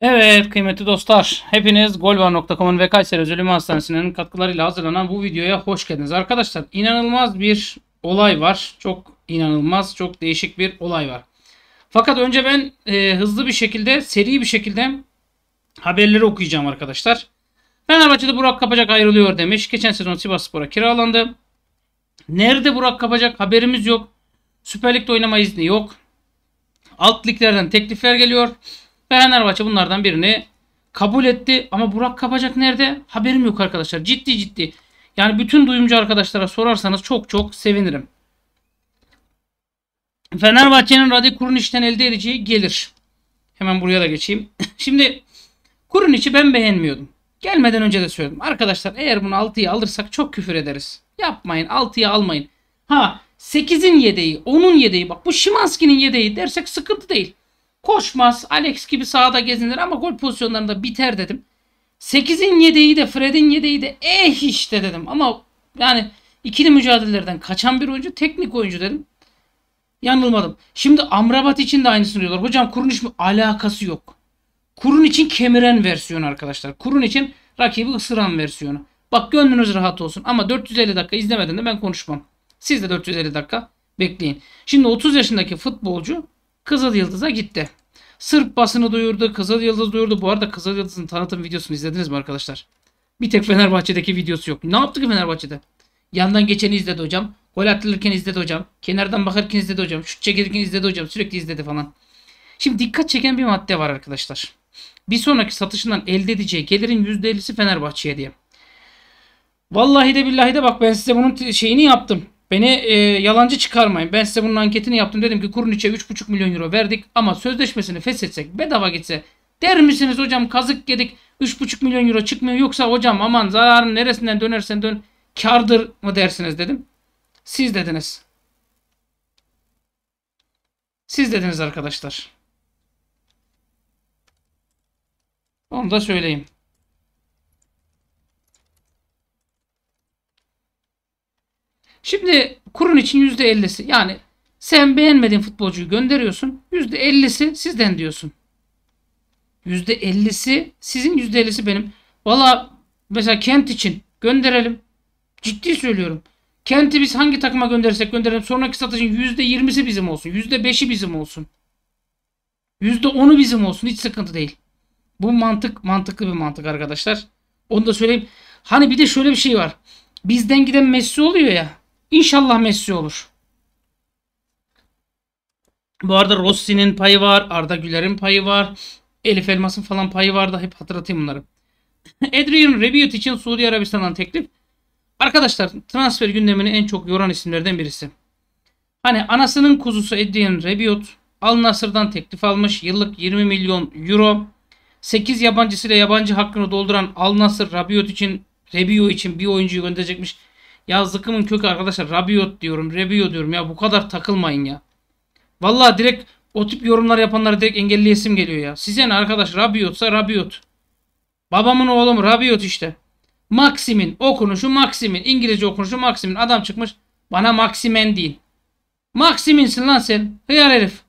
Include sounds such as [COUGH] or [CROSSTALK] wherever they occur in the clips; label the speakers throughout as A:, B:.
A: Evet kıymetli dostlar hepiniz Golvan.com'un ve Kayseri Özel Hastanesi'nin katkılarıyla hazırlanan bu videoya hoş geldiniz. Arkadaşlar inanılmaz bir olay var. Çok inanılmaz çok değişik bir olay var. Fakat önce ben e, hızlı bir şekilde seri bir şekilde haberleri okuyacağım arkadaşlar. Fenerbahçe'de Burak Kapacak ayrılıyor demiş. Geçen sezon Sivasspor'a kiralandı. Nerede Burak Kapacak haberimiz yok. Süper Lig'de oynama izni yok. Alt liglerden teklifler geliyor. Fenerbahçe bunlardan birini kabul etti. Ama Burak Kapacak nerede? Haberim yok arkadaşlar. Ciddi ciddi. Yani bütün duyumcu arkadaşlara sorarsanız çok çok sevinirim. Fenerbahçe'nin Radi işten elde edeceği gelir. Hemen buraya da geçeyim. [LAUGHS] Şimdi Kurun içi ben beğenmiyordum. Gelmeden önce de söyledim. Arkadaşlar eğer bunu 6'ya alırsak çok küfür ederiz. Yapmayın 6'ya almayın. Ha 8'in yedeği, 10'un yedeği bak bu Şimanski'nin yedeği dersek sıkıntı değil. Koşmaz. Alex gibi sahada gezinir ama gol pozisyonlarında biter dedim. 8'in yedeği de Fred'in yedeği de eh işte dedim. Ama yani ikili mücadelelerden kaçan bir oyuncu teknik oyuncu dedim. Yanılmadım. Şimdi Amrabat için de aynısını diyorlar. Hocam kurun için alakası yok. Kurun için kemiren versiyonu arkadaşlar. Kurun için rakibi ısıran versiyonu. Bak gönlünüz rahat olsun ama 450 dakika izlemeden de ben konuşmam. Siz de 450 dakika bekleyin. Şimdi 30 yaşındaki futbolcu Kızıl Yıldız'a gitti. Sırp basını duyurdu, Kızıl Yıldız duyurdu. Bu arada Kızıl Yıldız'ın tanıtım videosunu izlediniz mi arkadaşlar? Bir tek Fenerbahçe'deki videosu yok. Ne yaptı ki Fenerbahçe'de? Yandan geçeni izledi hocam. Gol atılırken izledi hocam. Kenardan bakarken izledi hocam. Şut çekilirken izledi hocam. Sürekli izledi falan. Şimdi dikkat çeken bir madde var arkadaşlar. Bir sonraki satışından elde edeceği gelirin %50'si Fenerbahçe'ye diye. Vallahi de billahi de bak ben size bunun şeyini yaptım. Beni e, yalancı çıkarmayın. Ben size bunun anketini yaptım. Dedim ki Kurun Kurniç'e 3,5 milyon euro verdik ama sözleşmesini feshetsek bedava gitse der misiniz hocam kazık yedik 3,5 milyon euro çıkmıyor yoksa hocam aman zararın neresinden dönersen dön kardır mı dersiniz dedim. Siz dediniz. Siz dediniz arkadaşlar. Onu da söyleyeyim. Şimdi kurun için %50'si yani sen beğenmediğin futbolcuyu gönderiyorsun. %50'si sizden diyorsun. %50'si sizin %50'si benim. Valla mesela Kent için gönderelim. Ciddi söylüyorum. Kent'i biz hangi takıma göndersek gönderelim. Sonraki satışın %20'si bizim olsun. %5'i bizim olsun. %10'u bizim olsun. Hiç sıkıntı değil. Bu mantık mantıklı bir mantık arkadaşlar. Onu da söyleyeyim. Hani bir de şöyle bir şey var. Bizden giden Messi oluyor ya. İnşallah Messi olur. Bu arada Rossi'nin payı var. Arda Güler'in payı var. Elif Elmas'ın falan payı var da hep hatırlatayım bunları. [LAUGHS] Adrian Rabiot için Suudi Arabistan'dan teklif. Arkadaşlar transfer gündemini en çok yoran isimlerden birisi. Hani anasının kuzusu Adrian Rabiot Al Nasır'dan teklif almış. Yıllık 20 milyon euro. 8 yabancısıyla yabancı hakkını dolduran Al Nasır Rabiot için Rabiot için bir oyuncuyu gönderecekmiş. Ya zıkkımın kökü arkadaşlar Rabiot diyorum. Rebio diyorum ya bu kadar takılmayın ya. Vallahi direkt o tip yorumlar yapanları direkt engelleyesim geliyor ya. Size ne arkadaş Rabiot'sa Rabiot. Babamın oğlum Rabiot işte. Maxim'in okunuşu Maxim'in. İngilizce okunuşu Maxim'in. Adam çıkmış bana Maximen değil. Maximinsin lan sen. Hıyar herif.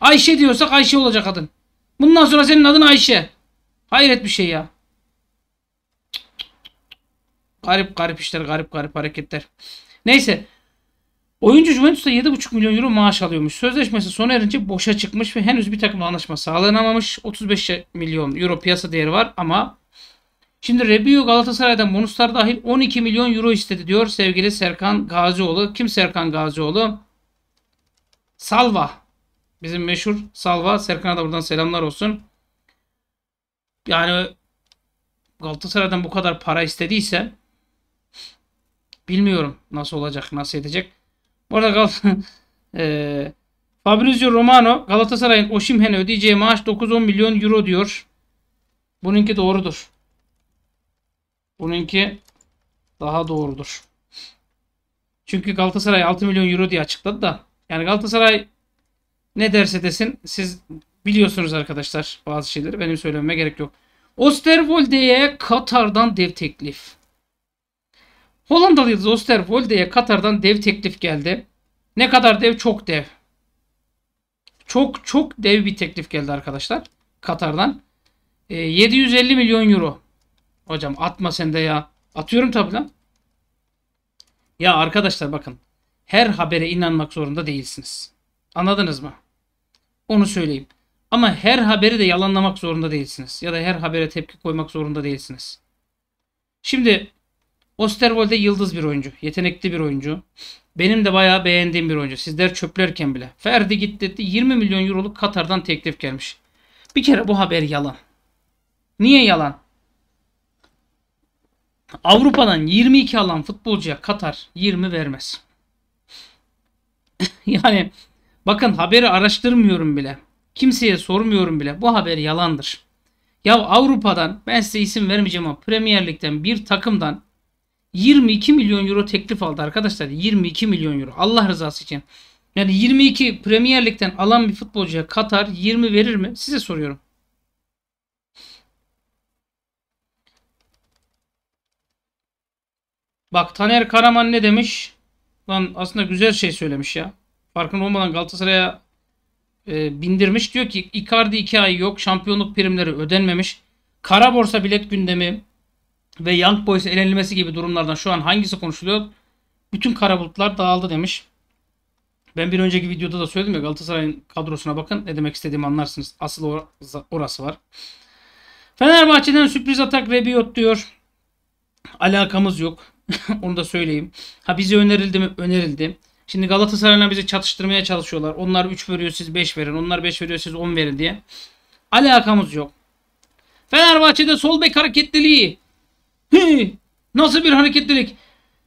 A: Ayşe diyorsak Ayşe olacak adın. Bundan sonra senin adın Ayşe. Hayret bir şey ya. Garip garip işler, garip garip hareketler. Neyse. Oyuncu Juventus'ta 7,5 milyon euro maaş alıyormuş. Sözleşmesi sona erince boşa çıkmış ve henüz bir takım anlaşma sağlanamamış. 35 milyon euro piyasa değeri var ama şimdi Rebio Galatasaray'dan bonuslar dahil 12 milyon euro istedi diyor sevgili Serkan Gazioğlu. Kim Serkan Gazioğlu? Salva. Bizim meşhur Salva. Serkan'a da buradan selamlar olsun. Yani Galatasaray'dan bu kadar para istediyse Bilmiyorum nasıl olacak, nasıl edecek. Bu arada Gal [LAUGHS] e, Fabrizio Romano Galatasaray'ın Osimhen'e ödeyeceği maaş 9-10 milyon euro diyor. Bununki doğrudur. Bununki daha doğrudur. Çünkü Galatasaray 6 milyon euro diye açıkladı da. Yani Galatasaray ne derse desin siz biliyorsunuz arkadaşlar bazı şeyleri. Benim söylememe gerek yok. Osterwolde'ye Katar'dan dev teklif. Hollandalı yıldız Osterwolde'ye Katar'dan dev teklif geldi. Ne kadar dev? Çok dev. Çok çok dev bir teklif geldi arkadaşlar. Katar'dan. E, ee, 750 milyon euro. Hocam atma sen de ya. Atıyorum tabi lan. Ya arkadaşlar bakın. Her habere inanmak zorunda değilsiniz. Anladınız mı? Onu söyleyeyim. Ama her haberi de yalanlamak zorunda değilsiniz. Ya da her habere tepki koymak zorunda değilsiniz. Şimdi Osterwold'e yıldız bir oyuncu. Yetenekli bir oyuncu. Benim de bayağı beğendiğim bir oyuncu. Sizler çöplerken bile. Ferdi gitti dedi. 20 milyon euroluk Katar'dan teklif gelmiş. Bir kere bu haber yalan. Niye yalan? Avrupa'dan 22 alan futbolcuya Katar 20 vermez. [LAUGHS] yani bakın haberi araştırmıyorum bile. Kimseye sormuyorum bile. Bu haber yalandır. Ya Avrupa'dan ben size isim vermeyeceğim ama Premier Lig'den bir takımdan 22 milyon euro teklif aldı arkadaşlar. 22 milyon euro. Allah rızası için. Yani 22 Premier Lig'den alan bir futbolcuya Katar 20 verir mi? Size soruyorum. Bak Taner Karaman ne demiş? Lan aslında güzel şey söylemiş ya. Farkın olmadan Galatasaray'a e, bindirmiş. Diyor ki Icardi 2 ay yok. Şampiyonluk primleri ödenmemiş. Kara borsa bilet gündemi ve Young Boys'in elenilmesi gibi durumlardan şu an hangisi konuşuluyor? Bütün kara bulutlar dağıldı demiş. Ben bir önceki videoda da söyledim ya Galatasaray'ın kadrosuna bakın ne demek istediğimi anlarsınız. Asıl orası var. Fenerbahçe'den sürpriz atak Rebiot diyor. Alakamız yok. [LAUGHS] Onu da söyleyeyim. Ha bize önerildi mi? Önerildi. Şimdi Galatasaray'la bizi çatıştırmaya çalışıyorlar. Onlar 3 veriyor siz 5 verin. Onlar 5 veriyor siz 10 verin diye. Alakamız yok. Fenerbahçe'de sol bek hareketliliği nasıl bir hareketlilik?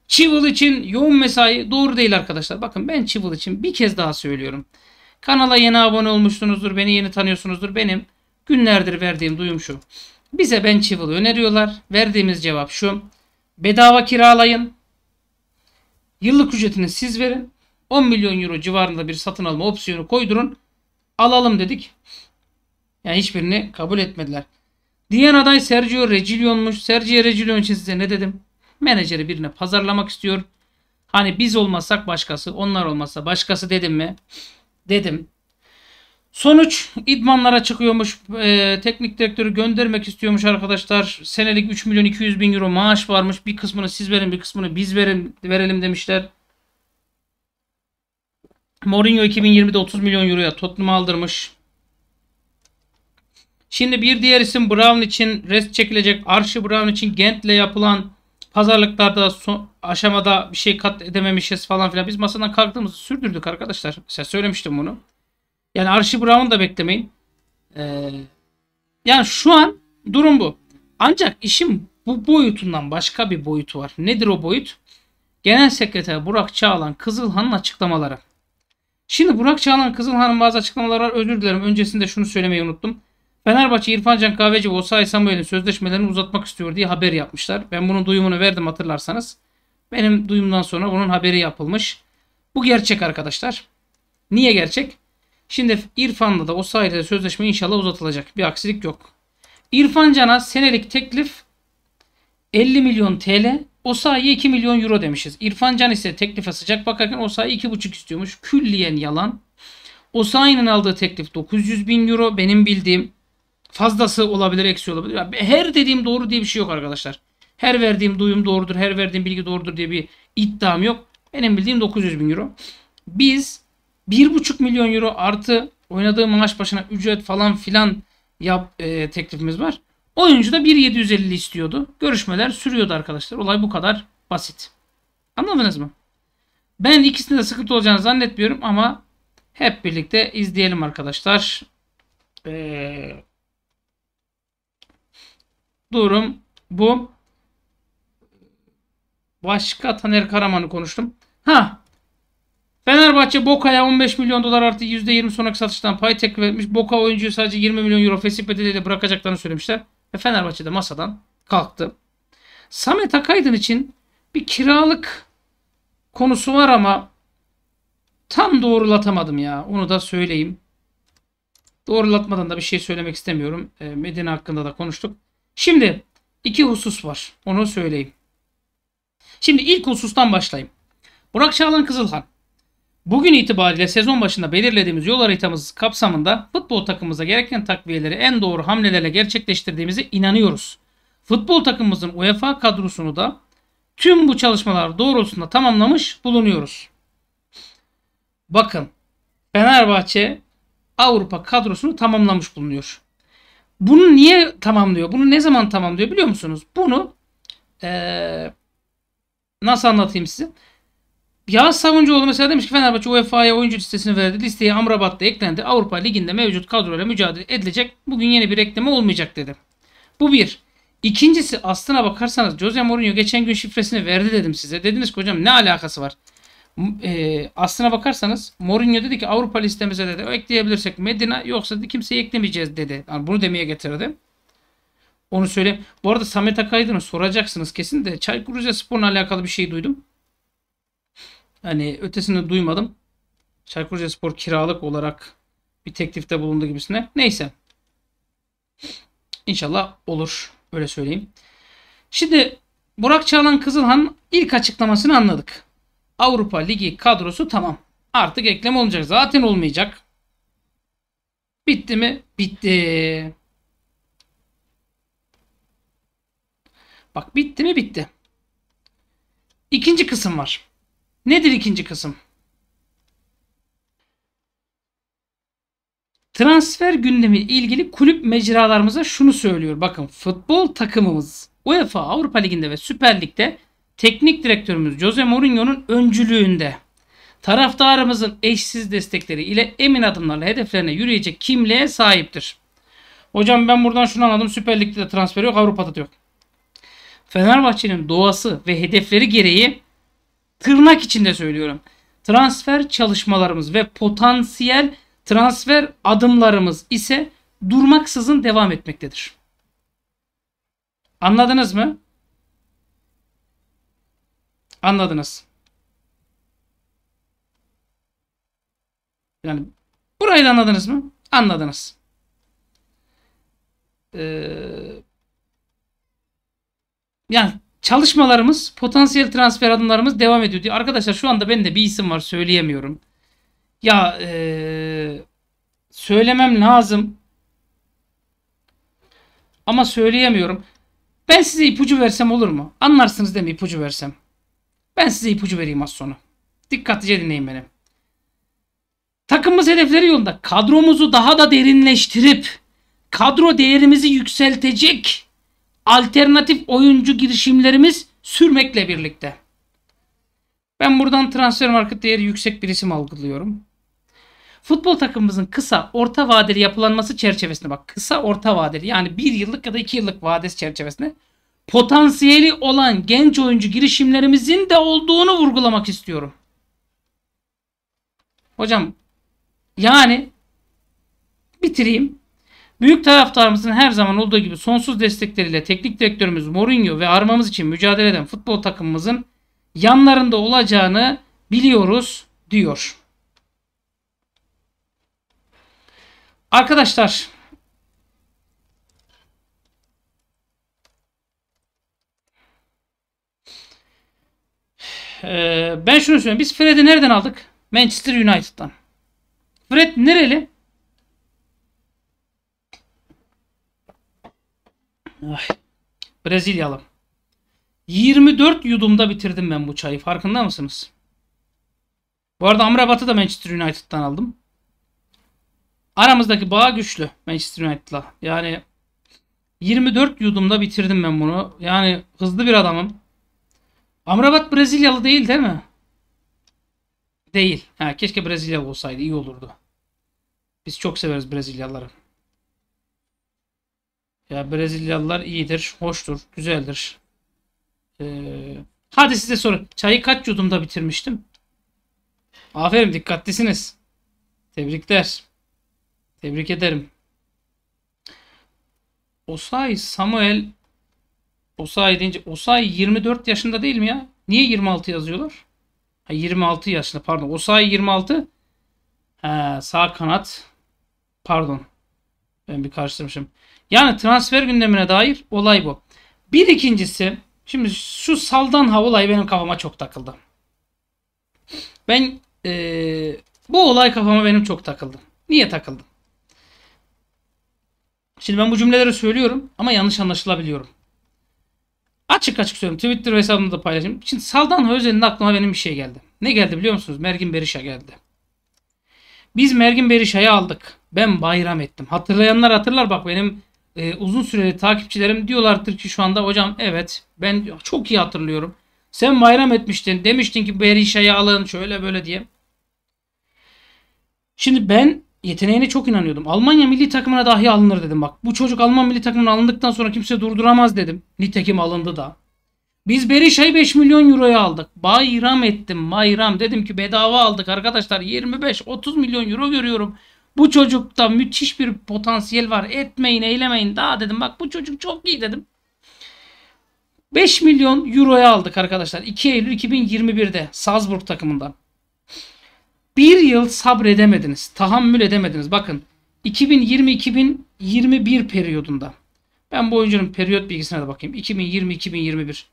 A: Chival için yoğun mesai doğru değil arkadaşlar. Bakın ben Chival için bir kez daha söylüyorum. Kanala yeni abone olmuşsunuzdur. Beni yeni tanıyorsunuzdur. Benim günlerdir verdiğim duyum şu. Bize ben Chival'ı öneriyorlar. Verdiğimiz cevap şu. Bedava kiralayın. Yıllık ücretini siz verin. 10 milyon euro civarında bir satın alma opsiyonu koydurun. Alalım dedik. Yani hiçbirini kabul etmediler. Diğer aday Sergio Regilion'muş. Sergio Regilion için size ne dedim? Menajeri birine pazarlamak istiyor. Hani biz olmasak başkası, onlar olmasa başkası dedim mi? Dedim. Sonuç idmanlara çıkıyormuş. E, teknik direktörü göndermek istiyormuş arkadaşlar. Senelik 3 milyon 200 bin euro maaş varmış. Bir kısmını siz verin bir kısmını biz verin, verelim demişler. Mourinho 2020'de 30 milyon euroya Tottenham'ı aldırmış. Şimdi bir diğer isim Brown için rest çekilecek. Archie Brown için Gent'le yapılan pazarlıklarda son aşamada bir şey kat edememişiz falan filan. Biz masadan kalktığımızı sürdürdük arkadaşlar. Mesela söylemiştim bunu. Yani Archie Brown'u da beklemeyin. Ee, yani şu an durum bu. Ancak işim bu boyutundan başka bir boyutu var. Nedir o boyut? Genel Sekreter Burak Çağlan Kızılhan'ın açıklamaları. Şimdi Burak Çağlan Kızılhan'ın bazı açıklamaları var. Özür dilerim. Öncesinde şunu söylemeyi unuttum. Fenerbahçe İrfan Can Kahveci ve Osay Samuel'in sözleşmelerini uzatmak istiyor diye haber yapmışlar. Ben bunun duyumunu verdim hatırlarsanız. Benim duyumdan sonra bunun haberi yapılmış. Bu gerçek arkadaşlar. Niye gerçek? Şimdi İrfan'la da Osayi'de sözleşme inşallah uzatılacak. Bir aksilik yok. İrfan Can'a senelik teklif 50 milyon TL. Osayi'ye 2 milyon euro demişiz. İrfan Can ise teklife sıcak bakarken Osayi 2,5 istiyormuş. Külliyen yalan. Osayi'nin aldığı teklif 900 bin euro. Benim bildiğim fazlası olabilir, eksi olabilir. Yani her dediğim doğru diye bir şey yok arkadaşlar. Her verdiğim duyum doğrudur, her verdiğim bilgi doğrudur diye bir iddiam yok. Benim bildiğim 900 bin euro. Biz 1,5 milyon euro artı oynadığı maaş başına ücret falan filan yap e, teklifimiz var. Oyuncu da 1.750 istiyordu. Görüşmeler sürüyordu arkadaşlar. Olay bu kadar basit. Anladınız mı? Ben ikisinde de sıkıntı olacağını zannetmiyorum ama hep birlikte izleyelim arkadaşlar. Ee, durum bu. Başka Taner Karaman'ı konuştum. Ha. Fenerbahçe Boka'ya 15 milyon dolar artı %20 sonraki satıştan pay teklif etmiş. Boka oyuncuyu sadece 20 milyon euro fesih bedeliyle bırakacaklarını söylemişler. Ve Fenerbahçe de masadan kalktı. Samet Akaydın için bir kiralık konusu var ama tam doğrulatamadım ya. Onu da söyleyeyim. Doğrulatmadan da bir şey söylemek istemiyorum. Ee, Medine hakkında da konuştuk. Şimdi iki husus var. Onu söyleyeyim. Şimdi ilk husustan başlayayım. Burak Çağlan Kızılhan. Bugün itibariyle sezon başında belirlediğimiz yol haritamız kapsamında futbol takımımıza gereken takviyeleri en doğru hamlelerle gerçekleştirdiğimize inanıyoruz. Futbol takımımızın UEFA kadrosunu da tüm bu çalışmalar doğrultusunda tamamlamış bulunuyoruz. Bakın Fenerbahçe Avrupa kadrosunu tamamlamış bulunuyor. Bunu niye tamamlıyor? Bunu ne zaman tamamlıyor biliyor musunuz? Bunu ee, nasıl anlatayım size? Yağız Savuncuoğlu mesela demiş ki Fenerbahçe UEFA'ya oyuncu listesini verdi. Listeye Amrabat da eklendi. Avrupa Ligi'nde mevcut kadroyla mücadele edilecek. Bugün yeni bir ekleme olmayacak dedi. Bu bir. İkincisi aslına bakarsanız Jose Mourinho geçen gün şifresini verdi dedim size. Dediniz ki hocam ne alakası var? e, aslına bakarsanız Mourinho dedi ki Avrupa listemize dedi o ekleyebilirsek Medina yoksa dedi, kimseyi eklemeyeceğiz dedi. Yani bunu demeye getirdi. Onu söyleyeyim. Bu arada Samet Akaydın'ı soracaksınız kesin de Çaykur Rizespor'la alakalı bir şey duydum. Hani ötesini duymadım. Çaykur Rizespor kiralık olarak bir teklifte bulundu gibisine. Neyse. İnşallah olur. Öyle söyleyeyim. Şimdi Burak Çağlan Kızılhan ilk açıklamasını anladık. Avrupa Ligi kadrosu tamam. Artık eklem olacak. Zaten olmayacak. Bitti mi? Bitti. Bak bitti mi? Bitti. İkinci kısım var. Nedir ikinci kısım? Transfer gündemi ilgili kulüp mecralarımıza şunu söylüyor. Bakın futbol takımımız UEFA Avrupa Ligi'nde ve Süper Lig'de teknik direktörümüz Jose Mourinho'nun öncülüğünde taraftarımızın eşsiz destekleri ile emin adımlarla hedeflerine yürüyecek kimliğe sahiptir. Hocam ben buradan şunu anladım. Süper Lig'de de transfer yok, Avrupa'da da yok. Fenerbahçe'nin doğası ve hedefleri gereği tırnak içinde söylüyorum. Transfer çalışmalarımız ve potansiyel transfer adımlarımız ise durmaksızın devam etmektedir. Anladınız mı? Anladınız. Yani burayı da anladınız mı? Anladınız. Ee, yani çalışmalarımız, potansiyel transfer adımlarımız devam ediyor diyor. Arkadaşlar şu anda benim de bir isim var söyleyemiyorum. Ya ee, söylemem lazım. Ama söyleyemiyorum. Ben size ipucu versem olur mu? Anlarsınız değil mi ipucu versem? Ben size ipucu vereyim az sonra. Dikkatlice dinleyin beni. Takımımız hedefleri yolunda kadromuzu daha da derinleştirip kadro değerimizi yükseltecek alternatif oyuncu girişimlerimiz sürmekle birlikte. Ben buradan transfer market değeri yüksek bir isim algılıyorum. Futbol takımımızın kısa, orta vadeli yapılanması çerçevesinde bak. Kısa, orta vadeli yani bir yıllık ya da iki yıllık vadesi çerçevesinde potansiyeli olan genç oyuncu girişimlerimizin de olduğunu vurgulamak istiyorum. Hocam yani bitireyim. Büyük taraftarımızın her zaman olduğu gibi sonsuz destekleriyle teknik direktörümüz Mourinho ve armamız için mücadele eden futbol takımımızın yanlarında olacağını biliyoruz diyor. Arkadaşlar e, ben şunu söylüyorum. Biz Fred'i nereden aldık? Manchester United'dan. Fred nereli? Ay, Brezilyalı. 24 yudumda bitirdim ben bu çayı. Farkında mısınız? Bu arada Amrabat'ı da Manchester United'dan aldım. Aramızdaki bağ güçlü Manchester United'la. Yani 24 yudumda bitirdim ben bunu. Yani hızlı bir adamım. Amrabat Brezilyalı değil değil mi? Değil. Ha, keşke Brezilyalı olsaydı iyi olurdu. Biz çok severiz Brezilyalıları. Ya Brezilyalılar iyidir, hoştur, güzeldir. Ee, hadi size soru. Çayı kaç yudumda bitirmiştim? Aferin dikkatlisiniz. Tebrikler. Tebrik ederim. Osay Samuel Osay deyince Osay 24 yaşında değil mi ya? Niye 26 yazıyorlar? Ha, 26 yaşında pardon. Osay 26. Ha, sağ kanat. Pardon. Ben bir karıştırmışım. Yani transfer gündemine dair olay bu. Bir ikincisi şimdi şu Saldanha olay benim kafama çok takıldı. Ben ee, bu olay kafama benim çok takıldı. Niye takıldı? Şimdi ben bu cümleleri söylüyorum ama yanlış anlaşılabiliyorum. Açık açık söylüyorum. Twitter hesabımda da paylaşayım. Şimdi Saldan Özel'in aklıma benim bir şey geldi. Ne geldi biliyor musunuz? Mergin Berişa geldi. Biz Mergin Berişa'yı aldık. Ben bayram ettim. Hatırlayanlar hatırlar bak benim e, uzun süreli takipçilerim diyorlardır ki şu anda hocam evet ben çok iyi hatırlıyorum. Sen bayram etmiştin. Demiştin ki Berişa'yı alın şöyle böyle diye. Şimdi ben yeteneğine çok inanıyordum. Almanya milli takımına dahi alınır dedim bak. Bu çocuk Alman milli takımına alındıktan sonra kimse durduramaz dedim. Nitekim alındı da. Biz Berisha'yı şey 5 milyon euroya aldık. Bayram ettim bayram. Dedim ki bedava aldık arkadaşlar. 25-30 milyon euro görüyorum. Bu çocukta müthiş bir potansiyel var. Etmeyin eylemeyin daha dedim. Bak bu çocuk çok iyi dedim. 5 milyon euroya aldık arkadaşlar. 2 Eylül 2021'de Salzburg takımından. Bir yıl sabredemediniz. Tahammül edemediniz. Bakın 2020-2021 periyodunda. Ben bu oyuncunun periyot bilgisine de bakayım. 2020-2021.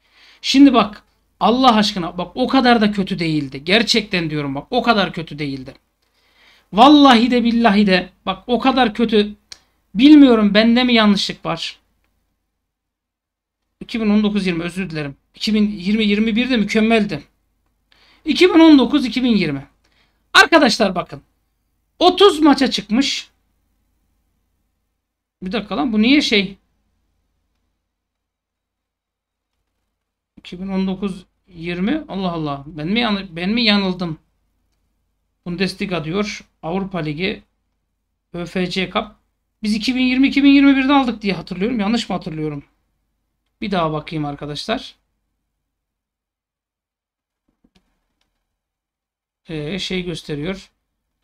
A: Şimdi bak Allah aşkına bak o kadar da kötü değildi. Gerçekten diyorum bak o kadar kötü değildi. Vallahi de billahi de bak o kadar kötü. Bilmiyorum bende mi yanlışlık var. 2019-20 özür dilerim. 2020-21'de mükemmeldi. 2019-2020. Arkadaşlar bakın. 30 maça çıkmış. Bir dakika lan bu niye şey? 2019 20 Allah Allah. Ben mi yan ben mi yanıldım? Bundesliga diyor. Avrupa Ligi ÖFC Cup. Biz 2020-2021'de aldık diye hatırlıyorum. Yanlış mı hatırlıyorum? Bir daha bakayım arkadaşlar. Ee, şey gösteriyor.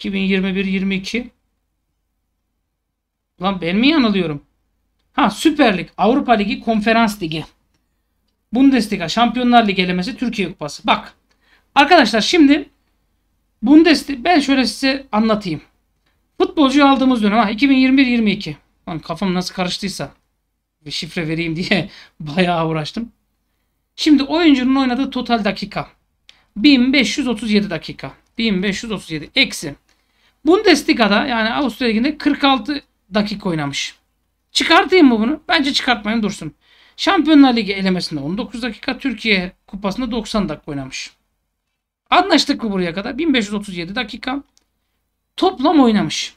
A: 2021-22 Lan ben mi yanılıyorum? Ha Süper Lig, Avrupa Ligi, Konferans Ligi. Bundesliga, Şampiyonlar Ligi elemesi, Türkiye Kupası. Bak arkadaşlar şimdi Bundesliga ben şöyle size anlatayım. Futbolcuyu aldığımız dönem ha 2021-22. Lan kafam nasıl karıştıysa bir şifre vereyim diye [LAUGHS] bayağı uğraştım. Şimdi oyuncunun oynadığı total dakika. 1537 dakika. 1537 eksi. Bundesliga'da yani Avusturya Ligi'nde 46 dakika oynamış. Çıkartayım mı bunu? Bence çıkartmayın dursun. Şampiyonlar Ligi elemesinde 19 dakika, Türkiye Kupası'nda 90 dakika oynamış. Anlaştık mı buraya kadar? 1537 dakika. Toplam oynamış.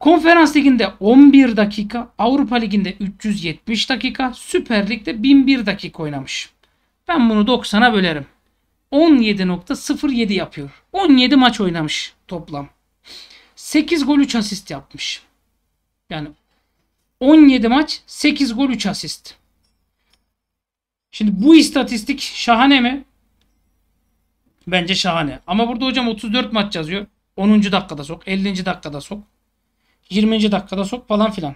A: Konferans Ligi'nde 11 dakika, Avrupa Ligi'nde 370 dakika, Süper Lig'de 1001 dakika oynamış. Ben bunu 90'a bölerim. 17.07 yapıyor. 17 maç oynamış toplam. 8 gol 3 asist yapmış. Yani 17 maç 8 gol 3 asist. Şimdi bu istatistik şahane mi? Bence şahane. Ama burada hocam 34 maç yazıyor. 10. dakikada sok, 50. dakikada sok, 20. dakikada sok falan filan.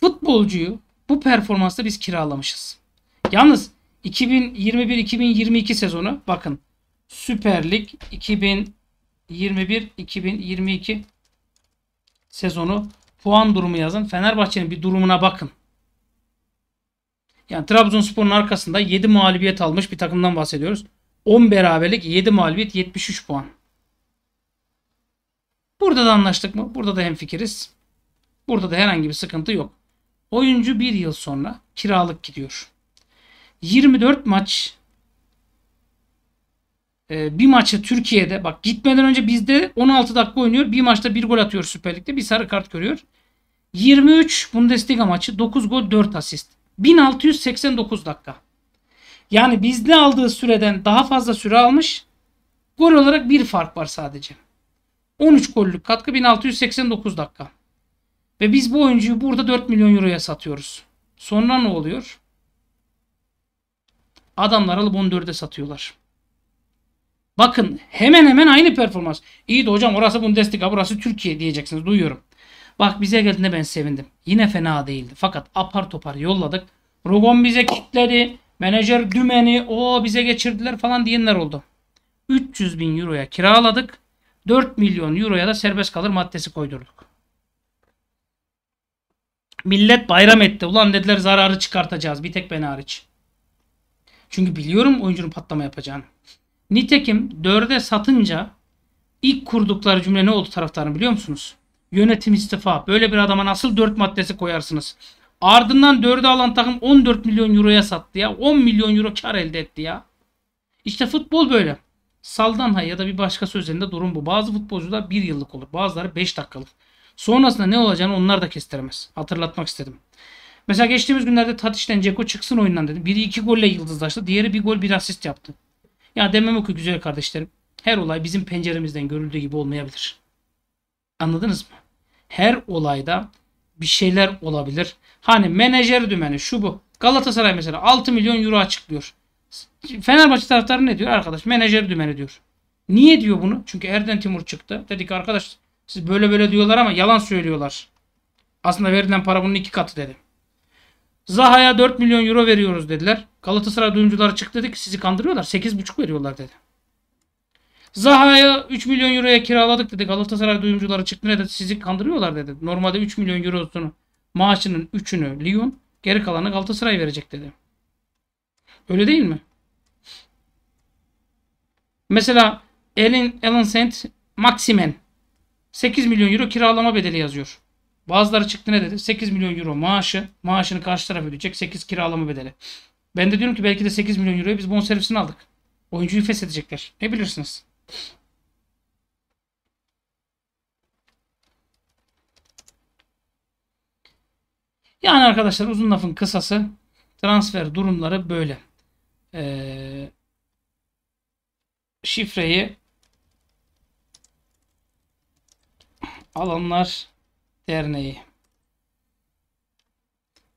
A: Futbolcuyu bu performansla biz kiralamışız. Yalnız 2021-2022 sezonu bakın Süper Lig 2021-2022 sezonu puan durumu yazın. Fenerbahçe'nin bir durumuna bakın. Yani Trabzonspor'un arkasında 7 mağlubiyet almış bir takımdan bahsediyoruz. 10 beraberlik 7 mağlubiyet 73 puan. Burada da anlaştık mı? Burada da hemfikiriz. Burada da herhangi bir sıkıntı yok. Oyuncu bir yıl sonra kiralık gidiyor. 24 maç e, bir maçı Türkiye'de bak gitmeden önce bizde 16 dakika oynuyor. Bir maçta bir gol atıyor Süper Lig'de. Bir sarı kart görüyor. 23 Bundesliga maçı 9 gol 4 asist. 1689 dakika. Yani bizde aldığı süreden daha fazla süre almış. Gol olarak bir fark var sadece. 13 gollük katkı 1689 dakika. Ve biz bu oyuncuyu burada 4 milyon euroya satıyoruz. Sonra ne oluyor? Adamlar alıp 14'e satıyorlar. Bakın hemen hemen aynı performans. İyi de hocam orası Bundesliga burası Türkiye diyeceksiniz duyuyorum. Bak bize geldiğinde ben sevindim. Yine fena değildi. Fakat apar topar yolladık. Rogon bize kitledi. Menajer dümeni o bize geçirdiler falan diyenler oldu. 300 bin euroya kiraladık. 4 milyon euroya da serbest kalır maddesi koydurduk. Millet bayram etti. Ulan dediler zararı çıkartacağız. Bir tek ben hariç. Çünkü biliyorum oyuncunun patlama yapacağını. Nitekim 4'e satınca ilk kurdukları cümle ne oldu taraftarın biliyor musunuz? Yönetim istifa. Böyle bir adama nasıl 4 maddesi koyarsınız? Ardından 4'e alan takım 14 milyon euroya sattı ya. 10 milyon euro kar elde etti ya. İşte futbol böyle. Saldanha ya da bir başka sözlerinde durum bu. Bazı futbolcular 1 yıllık olur. Bazıları 5 dakikalık. Sonrasında ne olacağını onlar da kestiremez. Hatırlatmak istedim. Mesela geçtiğimiz günlerde Tatiş'ten Ceko çıksın oyundan dedim. Biri iki golle yıldızlaştı. Diğeri bir gol bir asist yaptı. Ya demem ki güzel kardeşlerim. Her olay bizim penceremizden görüldüğü gibi olmayabilir. Anladınız mı? Her olayda bir şeyler olabilir. Hani menajer dümeni şu bu. Galatasaray mesela 6 milyon euro açıklıyor. Fenerbahçe taraftarı ne diyor? Arkadaş menajer dümeni diyor. Niye diyor bunu? Çünkü Erden Timur çıktı. Dedi ki arkadaş siz böyle böyle diyorlar ama yalan söylüyorlar. Aslında verilen para bunun iki katı dedi. Zaha'ya 4 milyon euro veriyoruz dediler. Galatasaray duyumcuları çıktı dedi ki sizi kandırıyorlar. 8,5 veriyorlar dedi. Zaha'ya 3 milyon euroya kiraladık dedi. Galatasaray duyumcuları çıktı ne dedi. Sizi kandırıyorlar dedi. Normalde 3 milyon eurosunu maaşının 3'ünü Lyon geri kalanı Galatasaray verecek dedi. Öyle değil mi? Mesela Alan, Alan Saint Maximen 8 milyon euro kiralama bedeli yazıyor. Bazıları çıktı ne dedi? 8 milyon euro maaşı. Maaşını karşı taraf ödeyecek. 8 kiralama bedeli. Ben de diyorum ki belki de 8 milyon euroya biz bonservisini aldık. Oyuncuyu feshedecekler. Ne bilirsiniz? Yani arkadaşlar uzun lafın kısası transfer durumları böyle. Ee, şifreyi alanlar Derneği.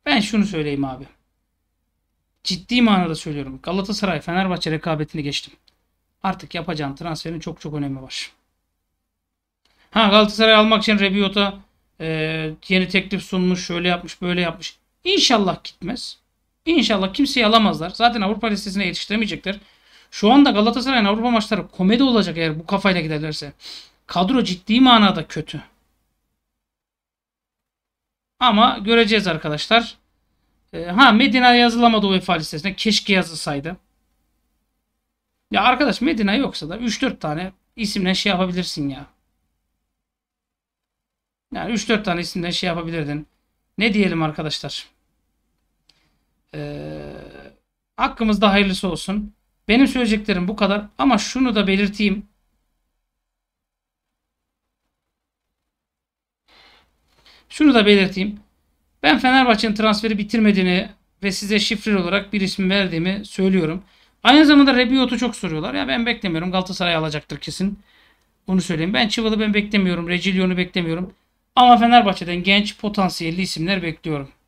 A: Ben şunu söyleyeyim abi. Ciddi manada söylüyorum. Galatasaray Fenerbahçe rekabetini geçtim. Artık yapacağın transferin çok çok önemi var. Ha Galatasaray almak için Rebiot'a e, yeni teklif sunmuş, şöyle yapmış, böyle yapmış. İnşallah gitmez. İnşallah kimseyi alamazlar. Zaten Avrupa listesine yetiştiremeyecekler. Şu anda Galatasaray'ın Avrupa maçları komedi olacak eğer bu kafayla giderlerse. Kadro ciddi manada kötü. Ama göreceğiz arkadaşlar. Ee, ha Medina yazılamadı UEFA listesine. Keşke yazılsaydı. Ya arkadaş Medina yoksa da 3-4 tane isimle şey yapabilirsin ya. Yani 3-4 tane isimle şey yapabilirdin. Ne diyelim arkadaşlar. Ee, hakkımızda hayırlısı olsun. Benim söyleyeceklerim bu kadar. Ama şunu da belirteyim. Şunu da belirteyim. Ben Fenerbahçe'nin transferi bitirmediğini ve size şifreli olarak bir ismi verdiğimi söylüyorum. Aynı zamanda Rebiot'u çok soruyorlar. Ya ben beklemiyorum. Galatasaray alacaktır kesin. Bunu söyleyeyim. Ben Çıvalı ben beklemiyorum. Regilion'u beklemiyorum. Ama Fenerbahçe'den genç potansiyelli isimler bekliyorum.